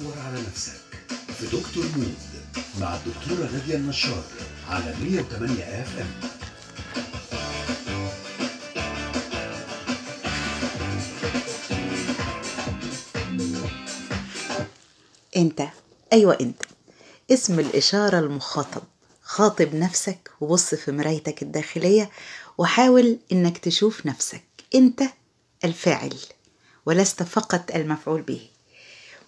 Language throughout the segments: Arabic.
دور على نفسك في دكتور مود مع الدكتورة نادية النشار على 108 اف ام انت ايوه انت اسم الاشاره المخاطب خاطب نفسك وبص في مرايتك الداخليه وحاول انك تشوف نفسك انت الفاعل ولست فقط المفعول به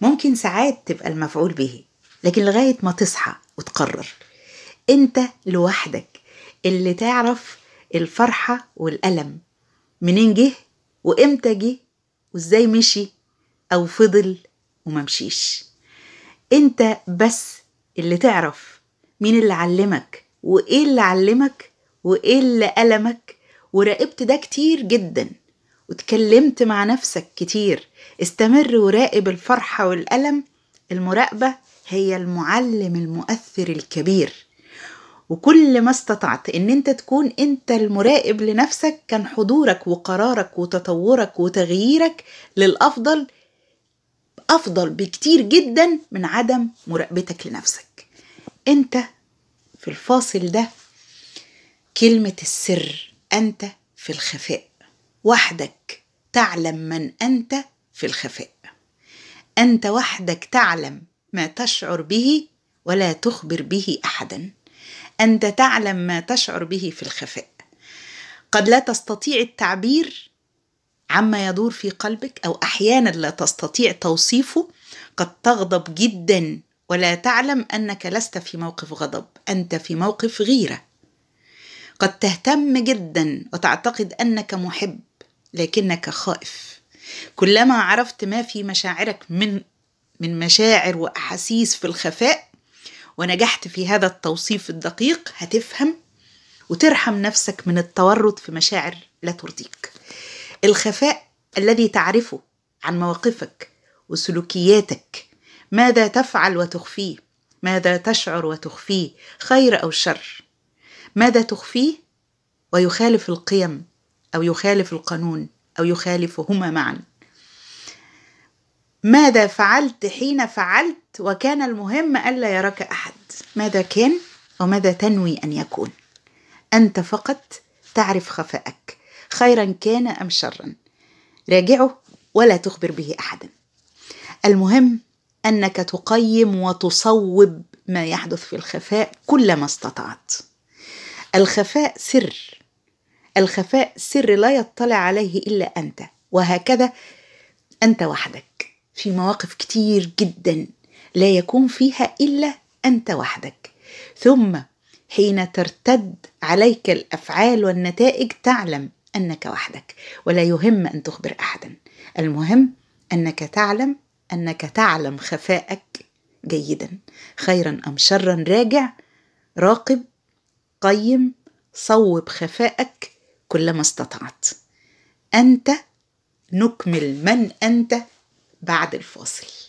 ممكن ساعات تبقى المفعول به لكن لغاية ما تصحى وتقرر انت لوحدك اللي تعرف الفرحة والألم منين جه وامتى جه وازاي مشي أو فضل وممشيش انت بس اللي تعرف مين اللي علمك وايه اللي علمك وايه اللي ألمك وراقبت ده كتير جداً وتكلمت مع نفسك كتير استمر وراقب الفرحة والألم المراقبة هي المعلم المؤثر الكبير وكل ما استطعت ان انت تكون انت المراقب لنفسك كان حضورك وقرارك وتطورك وتغييرك للافضل افضل بكتير جدا من عدم مراقبتك لنفسك انت في الفاصل ده كلمه السر انت في الخفاء وحدك تعلم من انت في الخفاء انت وحدك تعلم ما تشعر به ولا تخبر به احدا انت تعلم ما تشعر به في الخفاء قد لا تستطيع التعبير عما يدور في قلبك او احيانا لا تستطيع توصيفه قد تغضب جدا ولا تعلم انك لست في موقف غضب انت في موقف غيره قد تهتم جدا وتعتقد انك محب لكنك خائف كلما عرفت ما في مشاعرك من من مشاعر واحاسيس في الخفاء ونجحت في هذا التوصيف الدقيق هتفهم وترحم نفسك من التورط في مشاعر لا ترضيك الخفاء الذي تعرفه عن مواقفك وسلوكياتك ماذا تفعل وتخفيه ماذا تشعر وتخفيه خير او شر ماذا تخفيه ويخالف القيم او يخالف القانون أو يخالفهما معا ماذا فعلت حين فعلت وكان المهم ألا يراك أحد ماذا كان وماذا تنوي أن يكون أنت فقط تعرف خفاءك خيرا كان أم شرا راجعه ولا تخبر به أحدا المهم أنك تقيم وتصوب ما يحدث في الخفاء كلما استطعت الخفاء سر الخفاء سر لا يطلع عليه إلا أنت وهكذا أنت وحدك في مواقف كتير جدا لا يكون فيها إلا أنت وحدك ثم حين ترتد عليك الأفعال والنتائج تعلم أنك وحدك ولا يهم أن تخبر أحدا المهم أنك تعلم أنك تعلم خفاءك جيدا خيرا أم شرا راجع راقب قيم صوب خفاءك كلما استطعت أنت نكمل من أنت بعد الفاصل